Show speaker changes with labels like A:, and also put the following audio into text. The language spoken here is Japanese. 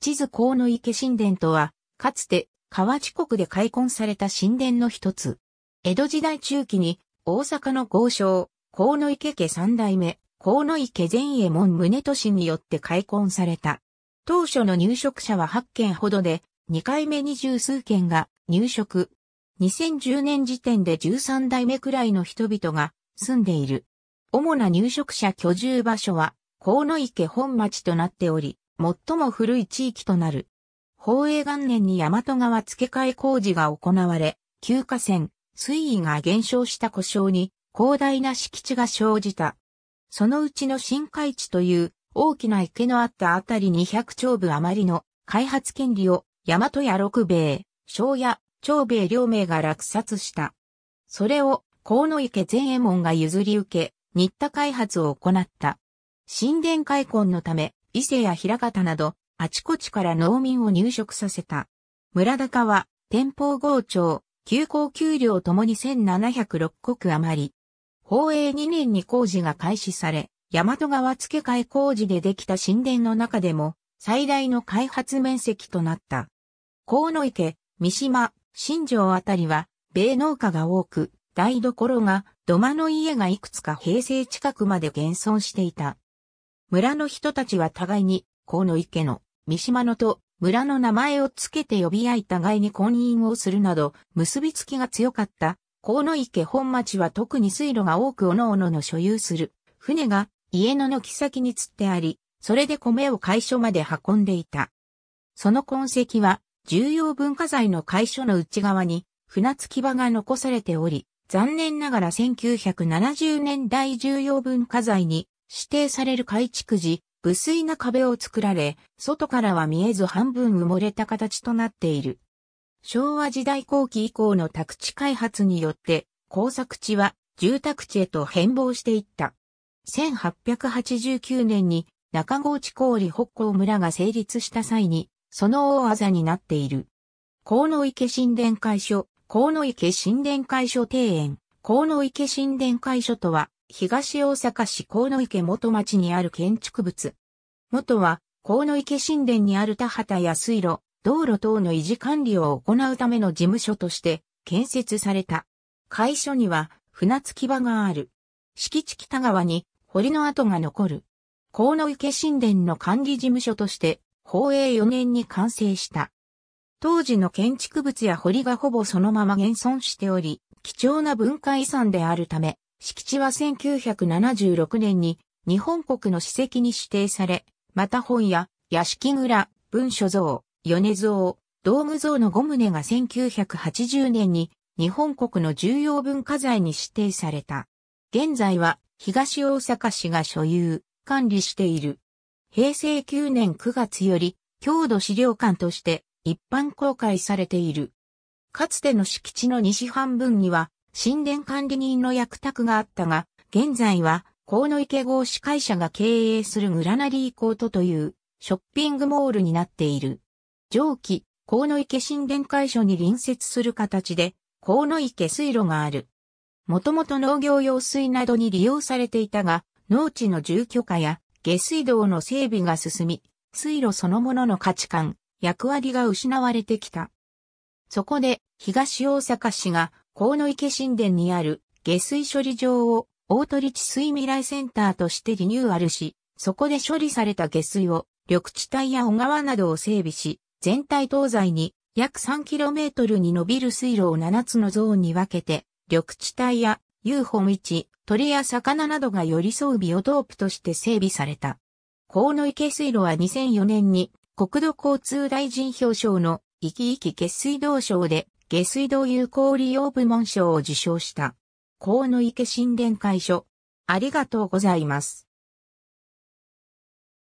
A: 地図河野池神殿とは、かつて河内国で開墾された神殿の一つ。江戸時代中期に大阪の豪商、河野池家三代目、河野池前衛門宗俊によって開墾された。当初の入植者は8件ほどで、2回目二十数件が入植。2010年時点で13代目くらいの人々が住んでいる。主な入植者居住場所は、河野池本町となっており、最も古い地域となる。宝永元年に大和川付け替え工事が行われ、旧河川、水位が減少した故障に広大な敷地が生じた。そのうちの深海地という大きな池のあったあたり200丁部余りの開発権利を大和や六兵衛、昭や長兵衛両名が落札した。それを河野池前衛門が譲り受け、新田開発を行った。神殿開墾のため、伊勢や平方など、あちこちから農民を入植させた。村高は、天保豪町、休校給料ともに1706国余り。宝永2年に工事が開始され、大和川付け替え工事でできた神殿の中でも、最大の開発面積となった。河野池、三島、新城あたりは、米農家が多く、台所が、土間の家がいくつか平成近くまで現存していた。村の人たちは互いに、河野池の、三島のと、村の名前をつけて呼び合い互いに婚姻をするなど、結びつきが強かった。河野池本町は特に水路が多く各々の所有する。船が家の軒先に釣ってあり、それで米を会所まで運んでいた。その痕跡は、重要文化財の会所の内側に、船着き場が残されており、残念ながら1970年代重要文化財に指定される改築時、無水な壁を作られ、外からは見えず半分埋もれた形となっている。昭和時代後期以降の宅地開発によって、工作地は住宅地へと変貌していった。1889年に中郷地郡北港村が成立した際に、その大あざになっている。河野池神殿会所、河野池神殿会所庭園、河野池神殿会所とは、東大阪市河野池元町にある建築物。元は、河野池神殿にある田畑や水路、道路等の維持管理を行うための事務所として建設された。会所には船着き場がある。敷地北側に堀の跡が残る。河野池神殿の管理事務所として、法営4年に完成した。当時の建築物や堀がほぼそのまま現存しており、貴重な文化遺産であるため、敷地は1976年に日本国の史跡に指定され、また本屋、屋敷蔵、文書像、米像、道具像の5棟が1980年に日本国の重要文化財に指定された。現在は東大阪市が所有、管理している。平成9年9月より、郷土資料館として一般公開されている。かつての敷地の西半分には、神殿管理人の役宅があったが、現在は、河野池合司会社が経営するグラナリーコートというショッピングモールになっている。上記、河野池神殿会所に隣接する形で、河野池水路がある。もともと農業用水などに利用されていたが、農地の住居化や下水道の整備が進み、水路そのものの価値観、役割が失われてきた。そこで、東大阪市が河野池神殿にある下水処理場を大鳥地水未来センターとしてリニューアルし、そこで処理された下水を緑地帯や小川などを整備し、全体東西に約 3km に伸びる水路を7つのゾーンに分けて、緑地帯や遊歩道、鳥や魚などが寄り添うビオトープとして整備された。河野池水路は2004年に国土交通大臣表彰の生き生き水道省で下水道有効利用部門賞を受賞した。河野池新殿会所。ありがとうございます。